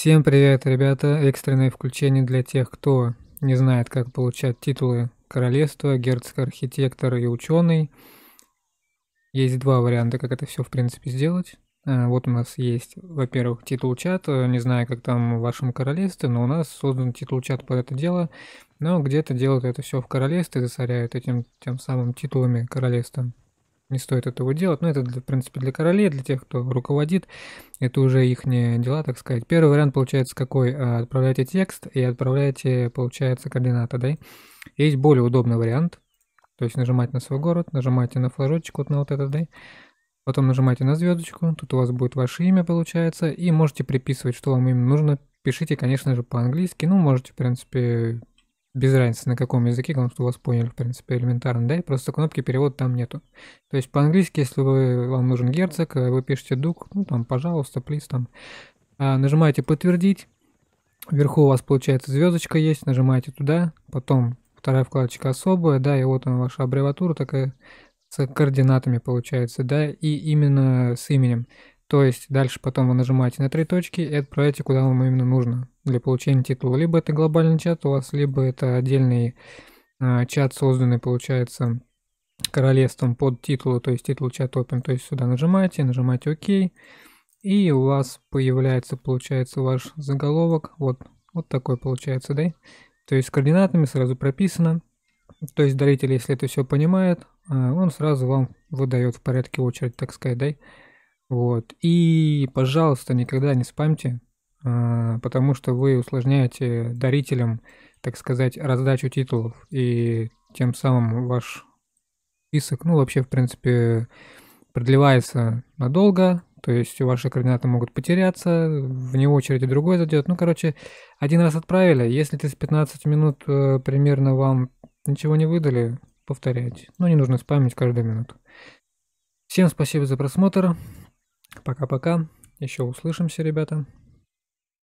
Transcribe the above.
Всем привет, ребята! Экстренное включение для тех, кто не знает, как получать титулы королевства, герцог, архитектор и ученый. Есть два варианта, как это все в принципе сделать. А, вот у нас есть, во-первых, титул чат, Не знаю, как там в вашем королевстве, но у нас создан титул чат под это дело. Но где-то делают это все в королевстве, засоряют этим тем самым титулами королевства не стоит этого делать. Но ну, это, в принципе, для королей, для тех, кто руководит. Это уже их дела, так сказать. Первый вариант получается какой? А, отправляете текст и отправляете, получается, координаты, да? Есть более удобный вариант. То есть нажимаете на свой город, нажимаете на флажочек, вот на вот этот, да? Потом нажимаете на звездочку, тут у вас будет ваше имя, получается, и можете приписывать, что вам именно нужно. Пишите, конечно же, по-английски, ну, можете, в принципе, без разницы на каком языке, главное, что вас поняли, в принципе, элементарно, да, и просто кнопки перевода там нету. То есть по-английски, если вы, вам нужен герцог, э, вы пишете дук, ну там, пожалуйста, плиз, там, а, нажимаете подтвердить, вверху у вас получается звездочка есть, нажимаете туда, потом вторая вкладочка особая, да, и вот она ваша аббревиатура такая с координатами получается, да, и именно с именем. То есть дальше потом вы нажимаете на три точки и отправляете, куда вам именно нужно для получения титула. Либо это глобальный чат у вас, либо это отдельный э, чат, созданный, получается, королевством под титулы, то есть титул чат open. То есть сюда нажимаете, нажимаете ОК, и у вас появляется, получается, ваш заголовок. Вот, вот такой получается, да? То есть с координатами сразу прописано. То есть даритель, если это все понимает, а, он сразу вам выдает в порядке очередь, так сказать, да? Вот. И, пожалуйста, никогда не спамьте а, потому что вы усложняете дарителям, так сказать, раздачу титулов, и тем самым ваш список, ну, вообще, в принципе, продлевается надолго, то есть ваши координаты могут потеряться, в вне очереди другой зайдет. Ну, короче, один раз отправили, если ты с 15 минут э, примерно вам ничего не выдали, повторяйте. ну, не нужно спамить каждую минуту. Всем спасибо за просмотр. Пока-пока. Еще услышимся, ребята.